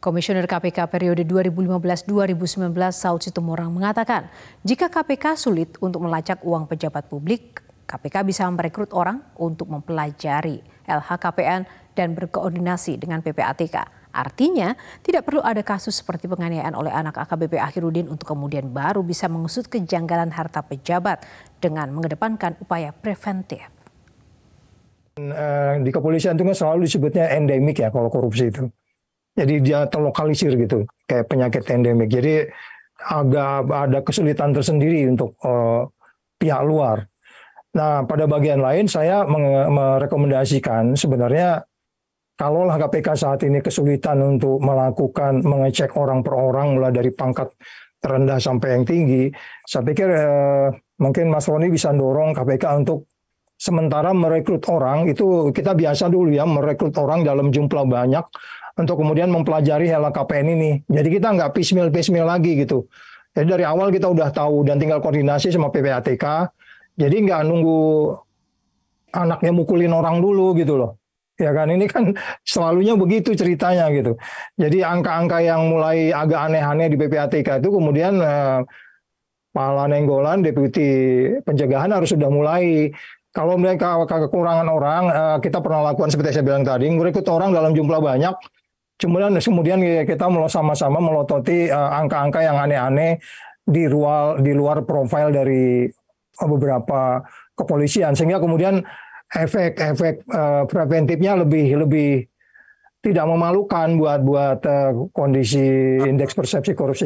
Komisioner KPK periode 2015-2019 Saud Situmorang mengatakan, jika KPK sulit untuk melacak uang pejabat publik, KPK bisa merekrut orang untuk mempelajari LHKPN dan berkoordinasi dengan PPATK. Artinya, tidak perlu ada kasus seperti penganiayaan oleh anak AKBP Akhirudin untuk kemudian baru bisa mengusut kejanggalan harta pejabat dengan mengedepankan upaya preventif eh, di kepolisian itu kan selalu disebutnya endemik ya kalau korupsi itu jadi dia terlokalisir gitu kayak penyakit endemik. Jadi agak ada kesulitan tersendiri untuk uh, pihak luar. Nah, pada bagian lain saya merekomendasikan sebenarnya kalaulah KPK saat ini kesulitan untuk melakukan mengecek orang per orang mulai dari pangkat terendah sampai yang tinggi, saya pikir eh, mungkin Mas Roni bisa dorong KPK untuk sementara merekrut orang itu kita biasa dulu ya merekrut orang dalam jumlah banyak untuk kemudian mempelajari LHKPN ini. Jadi kita nggak piecemeal-piecemeal lagi gitu. Jadi dari awal kita udah tahu dan tinggal koordinasi sama PPATK. Jadi nggak nunggu anaknya mukulin orang dulu gitu loh. Ya kan ini kan selalunya begitu ceritanya gitu. Jadi angka-angka yang mulai agak aneh-aneh di PPATK itu kemudian eh, Pala Nenggolan deputi pencegahan harus sudah mulai kalau mereka kekurangan orang, eh, kita pernah lakukan seperti saya bilang tadi, merekrut orang dalam jumlah banyak, Kemudian kemudian ya kita sama-sama melototi eh, angka-angka yang aneh-aneh di luar di luar profil dari eh, beberapa kepolisian sehingga kemudian efek-efek eh, preventifnya lebih lebih tidak memalukan buat buat kondisi indeks persepsi korupsi